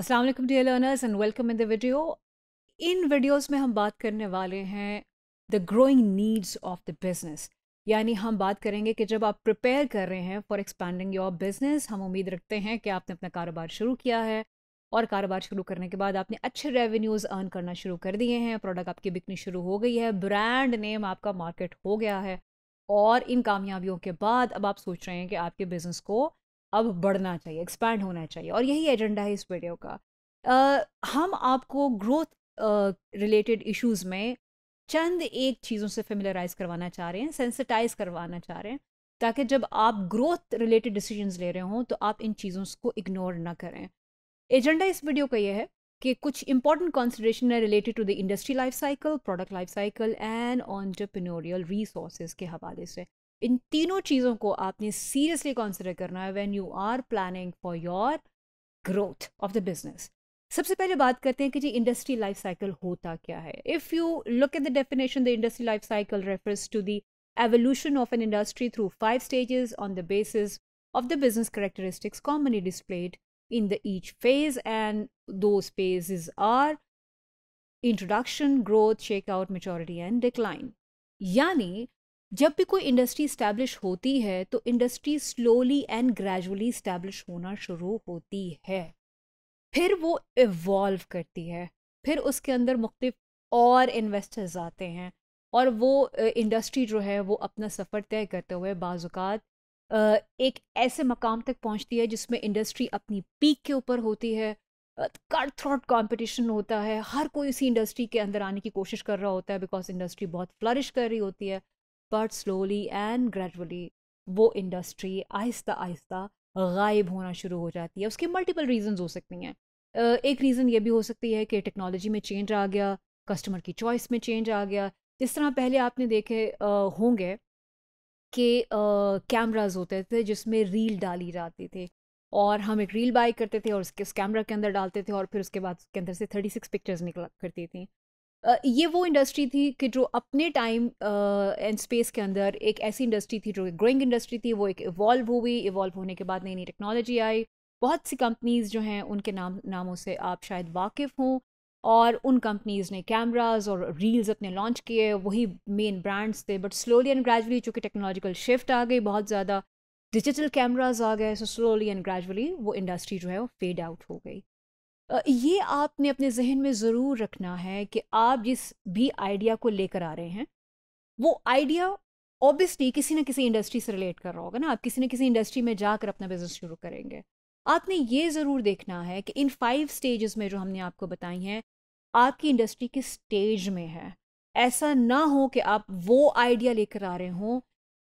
Aslam dear learners and welcome in the video in videos में हम बात करने वाले हैं the growing needs of the business यानी हम बात करेंगे कि जब आप प्रिपेयर कर रहे हैं फॉर एक्सपैंडिंग योर बिज़नेस हम उम्मीद रखते हैं कि आपने अपना कारोबार शुरू किया है और कारोबार शुरू करने के बाद आपने अच्छे रेवेन्यूज़ अर्न करना शुरू कर दिए हैं प्रोडक्ट आपकी बिकनी शुरू हो गई है ब्रांड नेम आपका मार्केट हो गया है और इन कामयाबियों के बाद अब आप सोच रहे हैं कि आपके बिज़नेस को अब बढ़ना चाहिए एक्सपैंड होना चाहिए और यही एजेंडा है इस वीडियो का uh, हम आपको ग्रोथ रिलेटेड इश्यूज में चंद एक चीज़ों से फेमिलराइज करवाना चाह रहे हैं सेंसिटाइज करवाना चाह रहे हैं ताकि जब आप ग्रोथ रिलेटेड डिसीजंस ले रहे हों तो आप इन चीज़ों को इग्नोर ना करें एजेंडा इस वीडियो का यह है कि कुछ इंपॉर्टेंट कॉन्सिडरेशन है related to the industry life cycle product life cycle and entrepreneurial resources के हवाले से इन तीनों चीज़ों को आपने सीरियसली कंसिडर करना है when you are planning for your growth of the business सबसे पहले बात करते हैं कि जी इंडस्ट्री लाइफ साइकिल होता क्या है if you look at the definition the industry life cycle refers to the evolution of an industry through five stages on the basis of the business characteristics commonly displayed in the each phase and those phases are introduction growth shakeout maturity and decline यानी जब भी कोई industry establish होती है तो industry slowly and gradually establish होना शुरू होती है फिर वो इवॉल्व करती है फिर उसके अंदर मुख्त और इन्वेस्टर्स आते हैं और वो इंडस्ट्री जो है वो अपना सफ़र तय करते हुए बाज़ात एक ऐसे मकाम तक पहुंचती है जिसमें इंडस्ट्री अपनी पीक के ऊपर होती है कट थ्रॉट कॉम्पिटिशन होता है हर कोई इसी इंडस्ट्री के अंदर आने की कोशिश कर रहा होता है बिकॉज इंडस्ट्री बहुत फ्लरिश कर रही होती है बट स्लोली एंड ग्रेजुअली वो इंडस्ट्री आहिस्ता आहिस्ता गायब होना शुरू हो जाती है उसके मल्टीपल रीजंस हो सकती हैं एक रीज़न ये भी हो सकती है कि टेक्नोलॉजी में चेंज आ गया कस्टमर की चॉइस में चेंज आ गया जिस तरह पहले आपने देखे होंगे कि कैमराज होते थे जिसमें रील डाली जाती थी और हम एक रील बाई करते थे और उसके उस कैमरा के अंदर डालते थे और फिर उसके बाद उसके अंदर से थर्टी सिक्स पिक्चर्स निकला करती थी ये वो इंडस्ट्री थी कि जो अपने टाइम एंड स्पेस के अंदर एक ऐसी इंडस्ट्री थी जो ग्रोइंग इंडस्ट्री थी वो एक इवॉल्व हुई इवॉल्व होने के बाद नई नई टेक्नोलॉजी आई बहुत सी कंपनीज़ जो हैं उनके नाम नामों से आप शायद वाकिफ़ हों और उन कंपनीज़ ने कैमराज और रील्स अपने लॉन्च किए वही मेन ब्रांड्स थे बट स्लोली एंड ग्रेजुअली चूँकि टेक्नोलॉजिकल शिफ्ट आ गई बहुत ज़्यादा डिजिटल कैमराज आ गए सो स्लोली एंड ग्रेजुअली वो इंडस्ट्री जो है वो फेड आउट हो गई ये आपने अपने जहन में ज़रूर रखना है कि आप जिस भी आइडिया को लेकर आ रहे हैं वो आइडिया ऑब्वियसली किसी न किसी इंडस्ट्री से रिलेट कर रहा होगा ना आप किसी न किसी इंडस्ट्री में जाकर अपना बिजनेस शुरू करेंगे आपने ये ज़रूर देखना है कि इन फाइव स्टेजेस में जो हमने आपको बताई हैं आपकी इंडस्ट्री किस स्टेज में है ऐसा ना हो कि आप वो आइडिया लेकर आ रहे हों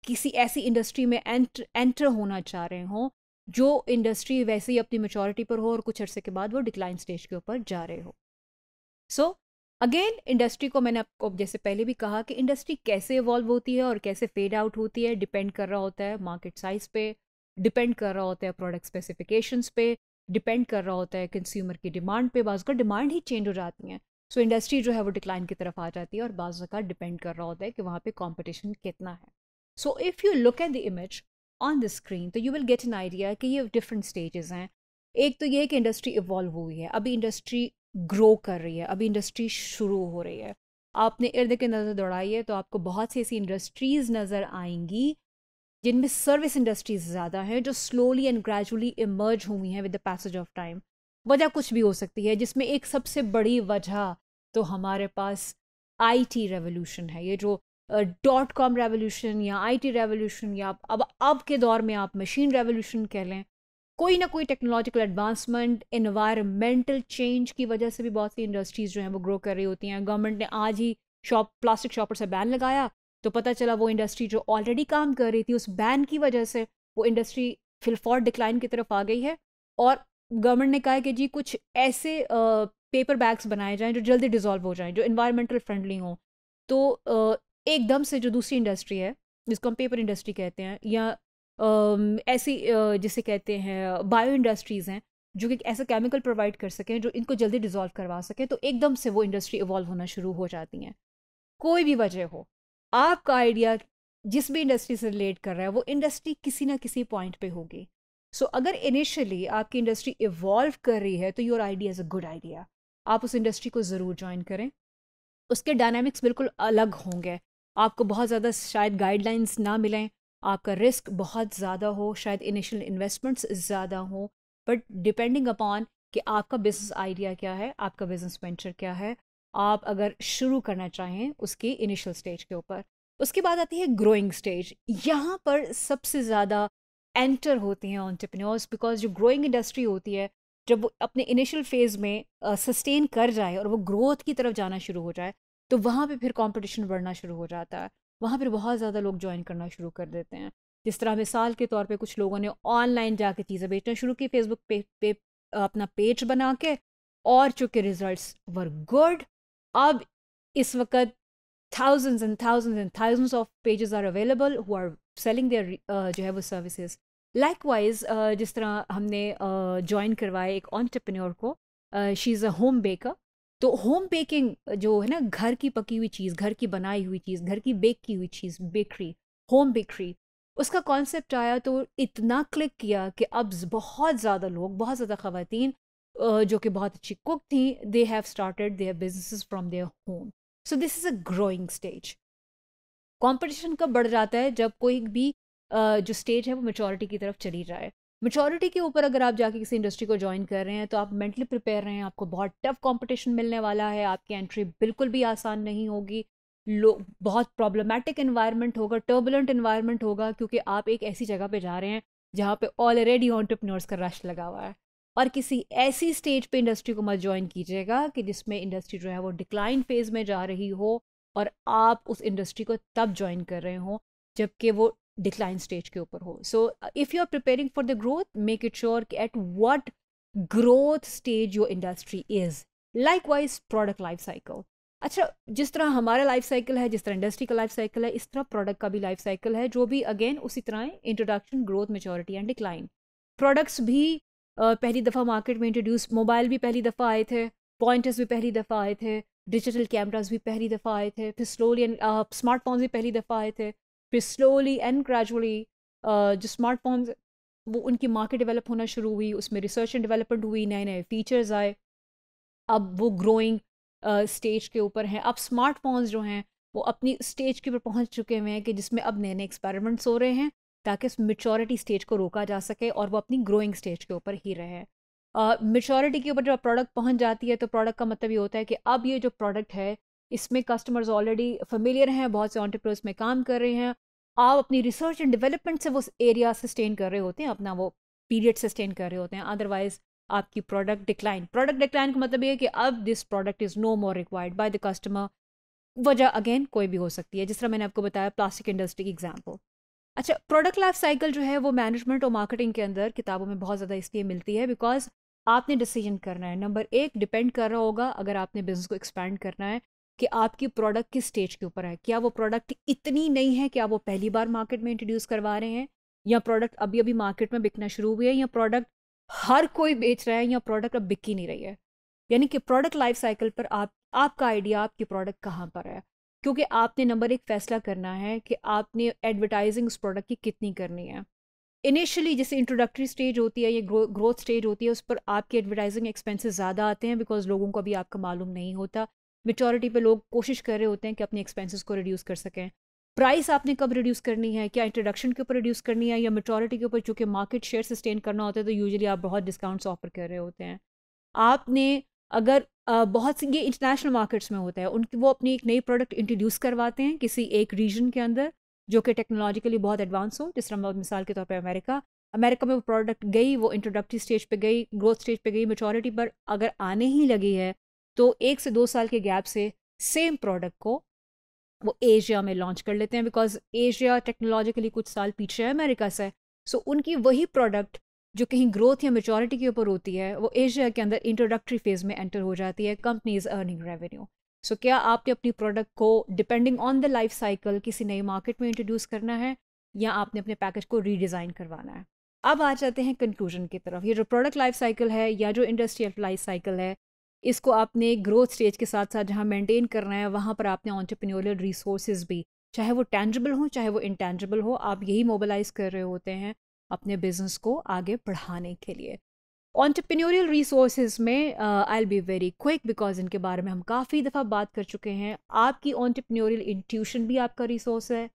किसी ऐसी इंडस्ट्री में एंट्र एंटर होना चाह रहे हों जो इंडस्ट्री वैसे ही अपनी मेचोरिटी पर हो और कुछ अरसे के बाद वो डिक्लाइन स्टेज के ऊपर जा रहे हो सो अगेन इंडस्ट्री को मैंने आपको जैसे पहले भी कहा कि इंडस्ट्री कैसे इवॉल्व होती है और कैसे फेड आउट होती है डिपेंड कर रहा होता है मार्केट साइज़ पे डिपेंड कर रहा होता है प्रोडक्ट स्पेसिफिकेशंस पे डिपेंड कर रहा होता है कंज्यूमर की डिमांड पे बाज़ का डिमांड ही चेंज हो जाती है सो so, इंडस्ट्री जो है वो डिक्लाइन की तरफ आ जाती है और बाज़ का डिपेंड कर रहा होता है कि वहाँ पर कॉम्पिटिशन कितना है so if you look at the image on the screen तो you will get an idea कि ये डिफरेंट स्टेजेस हैं एक तो ये कि इंडस्ट्री इवॉल्व हुई है अभी इंडस्ट्री ग्रो कर रही है अभी इंडस्ट्री शुरू हो रही है आपने इर्द के नज़र दौड़ाई है तो आपको बहुत सी ऐसी इंडस्ट्रीज़ नज़र आएंगी जिनमें सर्विस इंडस्ट्रीज ज़्यादा हैं जो स्लोली एंड ग्रेजुअली इमर्ज हुई हैं with the passage of time वजह कुछ भी हो सकती है जिसमें एक सबसे बड़ी वजह तो हमारे पास आईटी रेवोल्यूशन है ये जो डॉट कॉम रेवोल्यूशन या आईटी रेवोल्यूशन या अब अब के दौर में आप मशीन रेवोल्यूशन कह लें कोई ना कोई टेक्नोलॉजिकल एडवांसमेंट इन्वायरमेंटल चेंज की वजह से भी बहुत सी इंडस्ट्रीज़ जो हैं वो ग्रो कर रही होती हैं गवर्नमेंट ने आज ही शॉप प्लास्टिक शॉपर से बैन लगाया तो पता चला वो इंडस्ट्री जो ऑलरेडी काम कर रही थी उस बैन की वजह से वो इंडस्ट्री फिलफॉर डिक्लाइन की तरफ आ गई है और गवर्नमेंट ने कहा है कि जी कुछ ऐसे पेपर बैग्स बनाए जाएं जो जल्दी डिजोल्व हो जाएं जो इन्वायरमेंटल फ्रेंडली हों तो एकदम से जो दूसरी इंडस्ट्री है जिसको हम पेपर इंडस्ट्री कहते हैं या ऐसी जिसे कहते हैं बायो इंडस्ट्रीज़ हैं जो कि ऐसा केमिकल प्रोवाइड कर सकें जो इनको जल्दी डिजॉल्व करवा सकें तो एकदम से वो इंडस्ट्री इवॉल्व होना शुरू हो जाती हैं कोई भी वजह हो आपका आइडिया जिस भी इंडस्ट्री से रिलेट कर रहा है वो इंडस्ट्री किसी ना किसी पॉइंट पे होगी सो so, अगर इनिशियली आपकी इंडस्ट्री इवॉल्व कर रही है तो your idea is a good idea आप उस इंडस्ट्री को ज़रूर ज्वाइन करें उसके डायनामिक्स बिल्कुल अलग होंगे आपको बहुत ज़्यादा शायद गाइडलाइंस ना मिलें आपका रिस्क बहुत ज़्यादा हो शायद इनिशियल इन्वेस्टमेंट्स ज़्यादा हों बट डिपेंडिंग अपॉन कि आपका बिज़नेस आइडिया क्या है आपका बिज़नेस वेंचर क्या है आप अगर शुरू करना चाहें उसकी इनिशियल स्टेज के ऊपर उसके बाद आती है ग्रोइंग स्टेज यहाँ पर सबसे ज़्यादा एंटर होते हैं ऑन्टरप्रनोर्स बिकॉज जो ग्रोइंग इंडस्ट्री होती है जब वो अपने इनिशियल फेज़ में सस्टेन कर जाए और वो ग्रोथ की तरफ जाना शुरू हो जाए तो वहाँ पे फिर कंपटीशन बढ़ना शुरू हो जाता है वहाँ पर बहुत ज़्यादा लोग ज्वाइन करना शुरू कर देते हैं जिस तरह मिसाल के तौर पर कुछ लोगों ने ऑनलाइन जाके चीज़ें बेचना शुरू की फेसबुक पे, पे अपना पेज बना के और चूँकि रिजल्ट वर गुड अब इस वक्त thousands and thousands and thousands of pages are available who are selling there जो है वो सर्विसेज लाइक वाइज जिस तरह हमने ज्वाइन uh, एक ऑनटरप्रेन्योर को she is a home baker तो होम बेकिंग जो है ना घर की पकी हुई चीज़ घर की बनाई हुई चीज़ घर की बेक की हुई चीज़ बेकरी होम बेकरी उसका कॉन्सेप्ट आया तो इतना क्लिक किया कि अब बहुत ज़्यादा लोग बहुत ज़्यादा खातन जो कि बहुत अच्छी कुक थी they have started their business from their home so this is a growing stage competition कब बढ़ जाता है जब कोई भी जो स्टेज है वो मेचोरिटी की तरफ चली जाए मेचोरिटी के ऊपर अगर आप जाके किसी इंडस्ट्री को ज्वाइन कर रहे हैं तो आप मेंटली प्रिपेयर रहें आपको बहुत टफ कॉम्पिटिशन मिलने वाला है आपकी एंट्री बिल्कुल भी आसान नहीं होगी लोग बहुत प्रॉब्लमेटिक इन्वायरमेंट होगा टर्बुलेंट इन्वायरमेंट होगा क्योंकि आप एक ऐसी जगह पे जा रहे हैं जहाँ पे ऑलरेडी ऑन्टरप्रनर्स का रश लगा हुआ है और किसी ऐसी स्टेज पे इंडस्ट्री को मत ज्वाइन कीजिएगा कि जिसमें इंडस्ट्री जो है वो डिक्लाइन फेज में जा रही हो और आप उस इंडस्ट्री को तब ज्वाइन कर रहे हो जबकि वो डिक्लाइन स्टेज के ऊपर हो so if you are preparing for the growth make it sure कि at what growth stage your industry is likewise product life cycle अच्छा जिस तरह हमारा लाइफ साइकिल है जिस तरह इंडस्ट्री का लाइफ साइकिल है इस तरह प्रोडक्ट का भी लाइफ साइकिल है जो भी अगेन उसी तरह introduction growth maturity and decline products भी पहली दफ़ा मार्केट में इंट्रोड्यूस मोबाइल भी पहली दफ़ा आए थे पॉइंटर्स भी पहली दफ़ा आए थे डिजिटल कैमराज भी पहली दफ़ा आए थे फिर स्लोली स्मार्टफोन्स uh, भी पहली दफ़ा आए थे फिर स्लोली एंड ग्रेजुअली जो स्मार्टफोन्स वो उनकी मार्केट डेवलप होना शुरू हुई उसमें रिसर्च एंड डेवलपमेंट हुई नए नए फीचर्स आए अब वो ग्रोइंग स्टेज uh, के ऊपर हैं अब स्मार्टफोन्स जो हैं वो अपनी स्टेज के ऊपर पहुंच चुके हुए हैं कि जिसमें अब नए नए एक्सपेरिमेंट्स हो रहे हैं ताकि उस मेचोरिटी स्टेज को रोका जा सके और वो अपनी ग्रोइंग स्टेज के ऊपर ही रहे मेचोरिटी uh, के ऊपर जब प्रोडक्ट पहुंच जाती है तो प्रोडक्ट का मतलब ये होता है कि अब ये जो प्रोडक्ट है इसमें कस्टमर्स ऑलरेडी फेमिलियर हैं बहुत से ऑन्टरप्रोज में काम कर रहे हैं आप अपनी रिसर्च एंड डेवलपमेंट से वो एरिया सस्टेन कर रहे होते हैं अपना वो पीरियड सस्टेन कर रहे होते हैं अदरवाइज आपकी प्रोडक्ट डिक्लाइन प्रोडक्ट डिक्लाइन का मतलब ये है कि अब this product is no more required by the customer वजह अगेन कोई भी हो सकती है जिस तरह मैंने आपको बताया प्लास्टिक इंडस्ट्री की एग्जाम्पल अच्छा प्रोडक्ट लाइफ साइकिल जो है वो मैनेजमेंट और मार्केटिंग के अंदर किताबों में बहुत ज़्यादा इसलिए मिलती है बिकॉज आपने डिसीजन करना है नंबर एक डिपेंड कर रहा होगा अगर आपने बिजनेस को एक्सपैंड करना है कि आपकी प्रोडक्ट किस स्टेज के ऊपर है क्या वो प्रोडक्ट इतनी नई है कि आप वो पहली बार मार्केट में इंट्रोड्यूस करवा रहे हैं या प्रोडक्ट अभी अभी मार्केट में बिकना शुरू हुई है या प्रोडक्ट हर कोई बेच रहा है या प्रोडक्ट अब बिक ही नहीं रही है यानी कि प्रोडक्ट लाइफ साइकिल पर आप आपका आइडिया आपकी प्रोडक्ट कहाँ पर है क्योंकि आपने नंबर एक फैसला करना है कि आपने एडवर्टाइजिंग उस प्रोडक्ट की कितनी करनी है इनिशियली जैसे इंट्रोडक्टरी स्टेज होती है या ग्रोथ स्टेज होती है उस पर आपके एडवर्टाइजिंग एक्सपेंसेस ज़्यादा आते हैं बिकॉज लोगों को अभी आपका मालूम नहीं होता मेचोरिटी पे लोग कोशिश कर रहे होते हैं कि अपने एक्सपेंसेस को रिड्यूस कर सकें प्राइस आपने कब रिड्यूस करनी है क्या इंट्रोडक्शन के ऊपर रिड्यूस करनी है या मेचोरिटी के ऊपर चूंकि मार्केट शेयर सस्टेन करना होता है तो यूजली आप बहुत डिस्काउंट्स ऑफर कर रहे होते हैं आपने अगर बहुत सी ये इंटरनेशनल मार्केट्स में होता है उनकी वो अपनी एक नई प्रोडक्ट इंट्रोड्यूस करवाते हैं किसी एक रीजन के अंदर जो कि टेक्नोलॉजिकली बहुत एडवांस हो जिस तरह मिसाल के तौर पर अमेरिका अमेरिका में वो प्रोडक्ट गई वो इंट्रोडक्टरी स्टेज पे गई ग्रोथ स्टेज पे गई मेचोरिटी पर अगर आने ही लगी है तो एक से दो साल के गैप से सेम प्रोडक्ट को वो एशिया में लॉन्च कर लेते हैं बिकॉज एशिया टेक्नोलॉजिकली कुछ साल पीछे है अमेरिका से सो so, उनकी वही प्रोडक्ट जो कहीं ग्रोथ या मेचोरिटी के ऊपर होती है वो एशिया के अंदर इंट्रोडक्टरी फेज में एंटर हो जाती है कंपनीज अर्निंग रेवेन्यू सो क्या आपने अपनी प्रोडक्ट को depending on the life cycle किसी नई मार्केट में इंट्रोड्यूस करना है या आपने अपने पैकेज को रीडिज़ाइन करवाना है अब आ जाते हैं कंक्लूजन की तरफ ये जो प्रोडक्ट लाइफ साइकिल है या जो इंडस्ट्रियल लाइफ साइकिल है इसको आपने ग्रोथ स्टेज के साथ साथ जहाँ मेंटेन करना है वहाँ पर आपने ऑन्टरप्रेन्योरियल रिसोर्सेज भी चाहे वो टेंजिबल हो चाहे वो इंटेंजिबल हो आप यही मोबिलाइज कर रहे होते हैं अपने बिजनेस को आगे बढ़ाने के लिए ऑन्टरप्रेन्योरियल रिसोर्सेज में I be very quick because इनके बारे में हम काफ़ी दफ़ा बात कर चुके हैं आपकी ऑन्टरप्रेन्योरियल इंट्यूशन भी आपका रिसोर्स है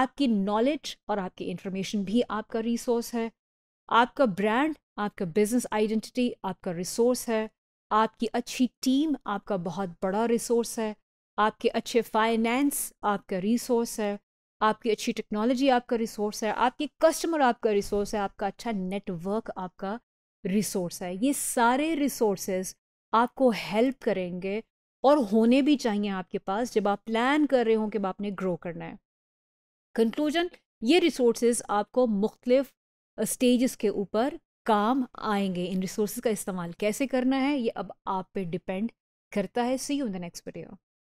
आपकी नॉलेज और आपकी इंफॉर्मेशन भी आपका रिसोर्स है आपका ब्रांड आपका बिजनेस आइडेंटिटी आपका रिसोर्स है आपकी अच्छी टीम आपका बहुत बड़ा रिसोर्स है आपके अच्छे फाइनेंस आपका रिसोर्स है आपकी अच्छी टेक्नोलॉजी आपका रिसोर्स है आपके कस्टमर आपका रिसोर्स है आपका अच्छा नेटवर्क आपका रिसोर्स है ये सारे रिसोर्सेज आपको हेल्प करेंगे और होने भी चाहिए आपके पास जब आप प्लान कर रहे हो कि आपने ग्रो करना है कंक्लूजन ये रिसोर्सेज आपको मुख्तलिफ स्टेजेस के ऊपर काम आएंगे इन रिसोर्सेज का इस्तेमाल कैसे करना है ये अब आप पे डिपेंड करता है see you in the next video